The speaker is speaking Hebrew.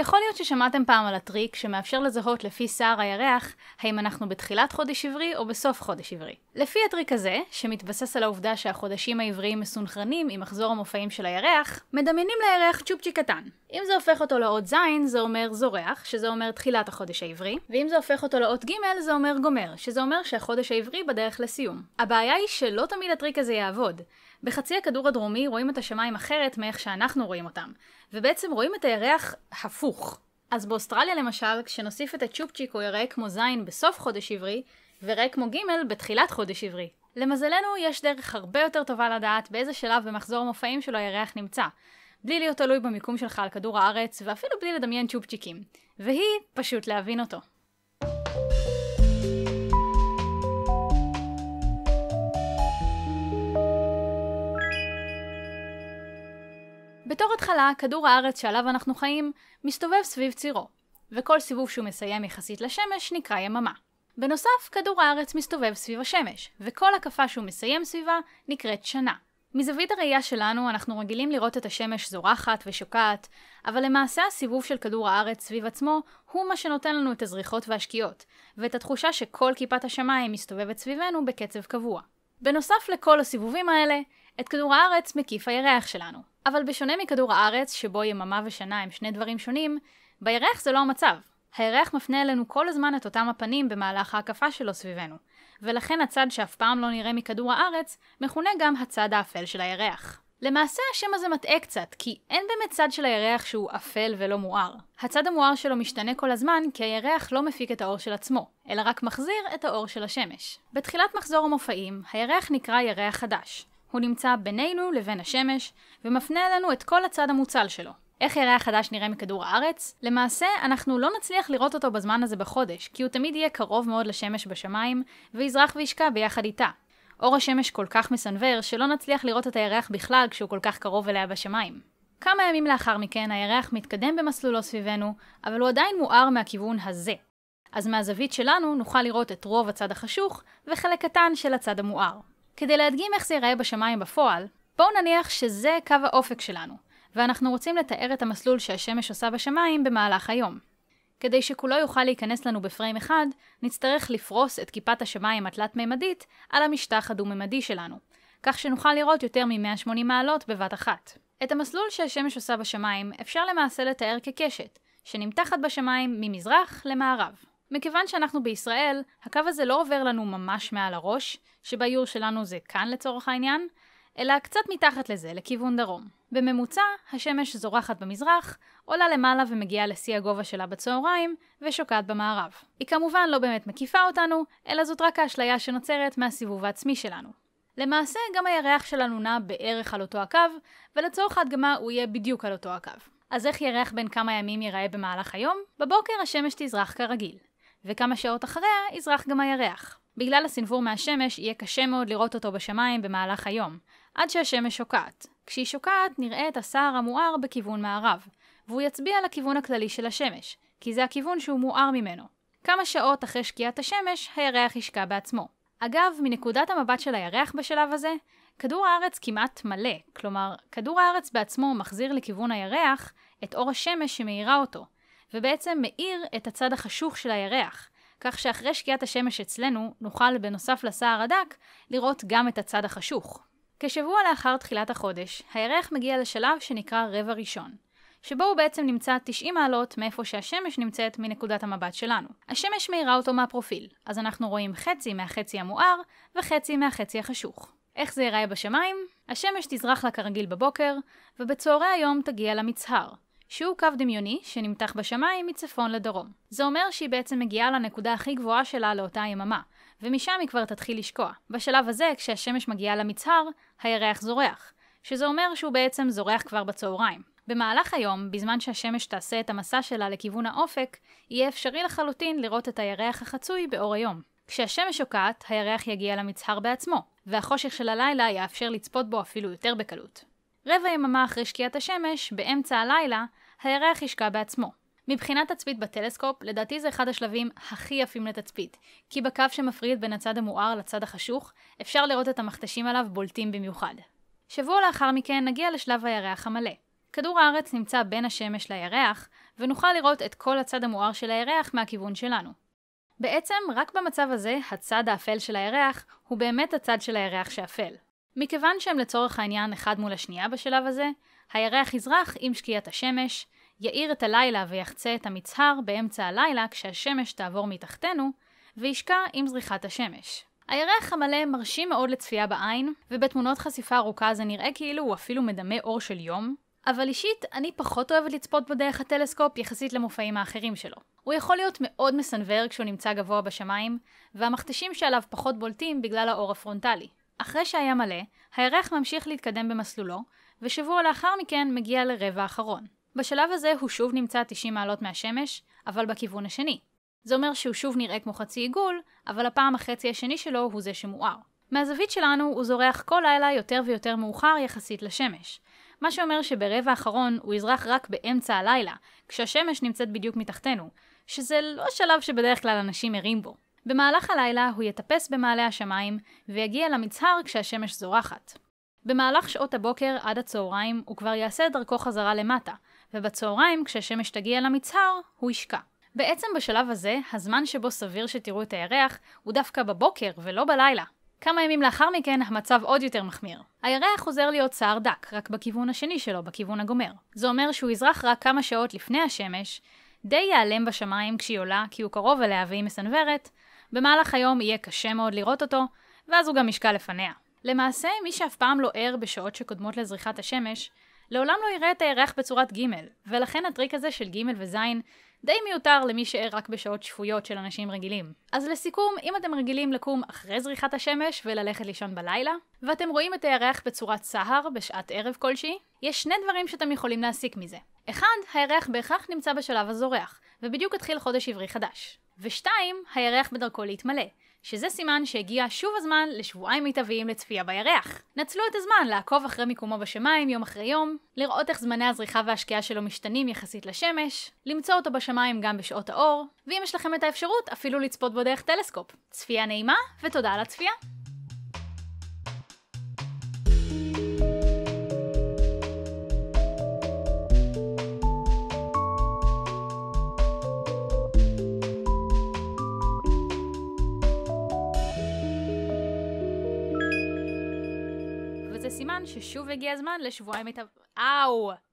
יכול להיות ששמעתם פעם על הטריק שמאפשר לזהות לפי שער הירח האם אנחנו בתחילת חודש עברי או בסוף חודש עברי. לפי הטריק הזה, שמתבסס על העובדה שהחודשים העבריים מסונכרנים עם מחזור המופעים של הירח, מדמיינים לירח צ'ופצ'י קטן. אם זה הופך אותו לאות ז', זה אומר זורח, שזה אומר תחילת החודש העברי, ואם זה הופך אותו לאות ג', זה אומר גומר, שזה אומר שהחודש העברי בדרך לסיום. הבעיה היא שלא תמיד הטריק הזה יעבוד. בחצי הכדור הדרומי רואים את השמיים אחרת מאיך שאנחנו רואים אותם, ובעצם רואים את הירח הפוך. אז באוסטרליה למשל, כשנוסיף את הצ'ופצ'יק הוא יראה כמו זין בסוף חודש עברי, וראה כמו ג' בתחילת חודש עברי. למזלנו, יש דרך הרבה יותר טובה לדעת באיזה שלב במחזור המופעים שלו הירח נמצא, בלי להיות תלוי במיקום שלך על כדור הארץ, ואפילו בלי לדמיין צ'ופצ'יקים. והיא פשוט להבין אותו. בתור התחלה, כדור הארץ שעליו אנחנו חיים מסתובב סביב צירו, וכל סיבוב שהוא מסיים יחסית לשמש נקרא יממה. בנוסף, כדור הארץ מסתובב סביב השמש, וכל הקפה שהוא מסיים סביבה נקראת שנה. מזווית הראייה שלנו אנחנו רגילים לראות את השמש זורחת ושוקעת, אבל למעשה הסיבוב של כדור הארץ סביב עצמו הוא מה שנותן לנו את הזריחות והשקיעות, ואת התחושה שכל כיפת השמיים מסתובבת סביבנו בקצב קבוע. בנוסף לכל הסיבובים האלה, את כדור הארץ מקיף הירח שלנו, אבל בשונה מכדור הארץ, שבו יממה ושנה הם שני דברים שונים, בירח זה לא המצב. הירח מפנה אלינו כל הזמן את אותם הפנים במהלך ההקפה שלו סביבנו, ולכן הצד שאף פעם לא נראה מכדור הארץ, מכונה גם הצד האפל של הירח. למעשה השם הזה מטעה קצת, כי אין באמת צד של הירח שהוא אפל ולא מואר. הצד המואר שלו משתנה כל הזמן, כי הירח לא מפיק את האור של עצמו, אלא רק מחזיר את האור של השמש. בתחילת מחזור המופעים, הירח נקרא ירח חדש, הוא נמצא בינינו לבין השמש, ומפנה אלינו את כל הצד המוצל שלו. איך ירח חדש נראה מכדור הארץ? למעשה, אנחנו לא נצליח לראות אותו בזמן הזה בחודש, כי הוא תמיד יהיה קרוב מאוד לשמש בשמיים, ויזרח וישקע ביחד איתה. אור השמש כל כך מסנוור, שלא נצליח לראות את הירח בכלל כשהוא כל כך קרוב אליה בשמיים. כמה ימים לאחר מכן, הירח מתקדם במסלולו סביבנו, אבל הוא עדיין מואר מהכיוון הזה. אז מהזווית שלנו נוכל לראות את רוב הצד החשוך, וחלק קטן של הצד המואר. כדי להדגים איך זה ייראה בשמיים בפועל, בואו נניח שזה קו האופק שלנו, ואנחנו רוצים לתאר את המסלול שהשמש עושה בשמיים במהלך היום. כדי שכולו יוכל להיכנס לנו בפריים אחד, נצטרך לפרוס את כיפת השמיים התלת-ממדית על המשטח הדו-ממדי שלנו, כך שנוכל לראות יותר מ-180 מעלות בבת אחת. את המסלול שהשמש עושה בשמיים אפשר למעשה לתאר כקשת, שנמתחת בשמיים ממזרח למערב. מכיוון שאנחנו בישראל, הקו הזה לא עובר לנו ממש מעל הראש, שבעיור שלנו זה כאן לצורך העניין, אלא קצת מתחת לזה, לכיוון דרום. בממוצע, השמש זורחת במזרח, עולה למעלה ומגיעה לשיא הגובה שלה בצהריים, ושוקעת במערב. היא כמובן לא באמת מקיפה אותנו, אלא זאת רק האשליה שנוצרת מהסיבוב העצמי שלנו. למעשה, גם הירח שלנו נע בערך על אותו הקו, ולצורך ההדגמה הוא יהיה בדיוק על אותו הקו. אז איך ירח בין כמה ימים ייראה במהלך היום? בבוקר השמש תזרח כרגיל. וכמה שעות אחריה יזרח גם הירח. בגלל הסנוור מהשמש יהיה קשה מאוד לראות אותו בשמיים במהלך היום, עד שהשמש שוקעת. כשהיא שוקעת נראה את הסער המואר בכיוון מערב, והוא יצביע לכיוון הכללי של השמש, כי זה הכיוון שהוא מואר ממנו. כמה שעות אחרי שקיעת השמש, הירח ישקע בעצמו. אגב, מנקודת המבט של הירח בשלב הזה, כדור הארץ כמעט מלא, כלומר, כדור הארץ בעצמו מחזיר לכיוון הירח את אור השמש שמאירה אותו, ובעצם מאיר את הצד החשוך של הירח, כך שאחרי שקיעת השמש אצלנו, נוכל בנוסף לסער הדק, לראות גם את הצד החשוך. כשבוע לאחר תחילת החודש, הירח מגיע לשלב שנקרא רבע ראשון, שבו הוא בעצם נמצא 90 מעלות מאיפה שהשמש נמצאת מנקודת המבט שלנו. השמש מאירה אותו מהפרופיל, אז אנחנו רואים חצי מהחצי המואר וחצי מהחצי החשוך. איך זה ייראה בשמיים? השמש תזרח לה כרגיל בבוקר, ובצהרי היום תגיע למצהר, שהוא קו דמיוני שנמתח בשמיים מצפון לדרום. זה אומר שהיא בעצם מגיעה לנקודה הכי גבוהה שלה לאותה יממה, ומשם היא כבר תתחיל לשקוע. בשלב הזה, כשהשמש מגיעה למצהר, הירח זורח, שזה אומר שהוא בעצם זורח כבר בצהריים. במהלך היום, בזמן שהשמש תעשה את המסע שלה לכיוון האופק, יהיה אפשרי לחלוטין לראות את הירח החצוי באור היום. כשהשמש שוקעת, הירח יגיע למצהר בעצמו, והחושך של הלילה יאפשר לצפות בו אפילו יותר בקלות. רבע יממה אחרי שקיעת השמש, באמצע הלילה, הירח ישקע בעצמו. מבחינת תצפית בטלסקופ, לדעתי זה אחד השלבים הכי יפים לתצפית, כי בקו שמפריד בין הצד המואר לצד החשוך, אפשר לראות את המכתשים עליו בולטים במיוחד. שבוע לאחר מכן נגיע לשלב הירח המלא. כדור הארץ נמצא בין השמש לירח, ונוכל לראות את כל הצד המואר של הירח מהכיוון שלנו. בעצם, רק במצב הזה, הצד האפל של הירח הוא באמת הצד של הירח שאפל. מכיוון שהם לצורך העניין אחד מול השנייה בשלב הזה, הירח יזרח עם שקיעת השמש, יאיר את הלילה ויחצה את המצהר באמצע הלילה כשהשמש תעבור מתחתנו, וישקע עם זריחת השמש. הירח המלא מרשים מאוד לצפייה בעין, ובתמונות חשיפה ארוכה זה נראה כאילו הוא אפילו מדמה אור של יום, אבל אישית, אני פחות אוהבת לצפות בו דרך הטלסקופ יחסית למופעים האחרים שלו. הוא יכול להיות מאוד מסנוור כשהוא נמצא גבוה בשמיים, והמכתשים שעליו פחות בולטים בגלל האור הפרונטלי. אחרי שהיה מלא, הירח ממשיך להתקדם במסלולו, ושבוע לאחר מכן מגיע לרבע האחרון. בשלב הזה הוא שוב נמצא 90 מעלות מהשמש, אבל בכיוון השני. זה אומר שהוא שוב נראה כמו חצי עיגול, אבל הפעם החצי השני שלו הוא זה שמואר. מהזווית שלנו הוא זורח כל לילה יותר ויותר מאוחר יחסית לשמש. מה שאומר שברבע האחרון הוא יזרח רק באמצע הלילה, כשהשמש נמצאת בדיוק מתחתנו, שזה לא שלב שבדרך כלל אנשים ערים בו. במהלך הלילה הוא יטפס במעלה השמיים, ויגיע למצהר כשהשמש זורחת. במהלך שעות הבוקר עד הצהריים הוא כבר יעשה את דרכו חזרה למטה, ובצהריים כשהשמש תגיע למצהר, הוא ישקע. בעצם בשלב הזה, הזמן שבו סביר שתראו את הירח, הוא דווקא בבוקר ולא בלילה. כמה ימים לאחר מכן, המצב עוד יותר מחמיר. הירח חוזר להיות שיער דק, רק בכיוון השני שלו, בכיוון הגומר. זה אומר שהוא יזרח רק כמה שעות לפני השמש, די ייעלם בשמיים כשהיא עולה, כי הוא קרוב אליה והיא מסנוורת, במהלך היום יהיה קשה מאוד לראות אותו, ואז הוא גם ישקע לפניה. למעשה, מי שאף פעם לא ער בשעות שקודמות לזריחת השמש, לעולם לא יראה את הירח בצורת ג', ולכן הטריק הזה של ג' וז' די מיותר למי שער רק בשעות שפויות של אנשים רגילים. אז לסיכום, אם אתם רגילים לקום אחרי זריחת השמש וללכת לישון בלילה, ואתם רואים את הירח בצורת סהר בשעת ערב כלשהי, יש שני דברים שאתם יכולים להסיק מזה. אחד, הירח בהכרח נמצא בשלב הזורח, ובדיוק התחיל חודש עברי חדש. ושתיים, הירח בדרכו להתמלא, שזה סימן שהגיע שוב הזמן לשבועיים מיטביים לצפייה בירח. נצלו את הזמן לעקוב אחרי מיקומו בשמיים יום אחרי יום, לראות איך זמני הזריחה והשקיעה שלו משתנים יחסית לשמש, למצוא אותו בשמיים גם בשעות האור, ואם יש לכם את האפשרות, אפילו לצפות בו דרך טלסקופ. צפייה נעימה, ותודה על הצפייה. סימן ששוב הגיע הזמן לשבועיים התאבדות. אאו!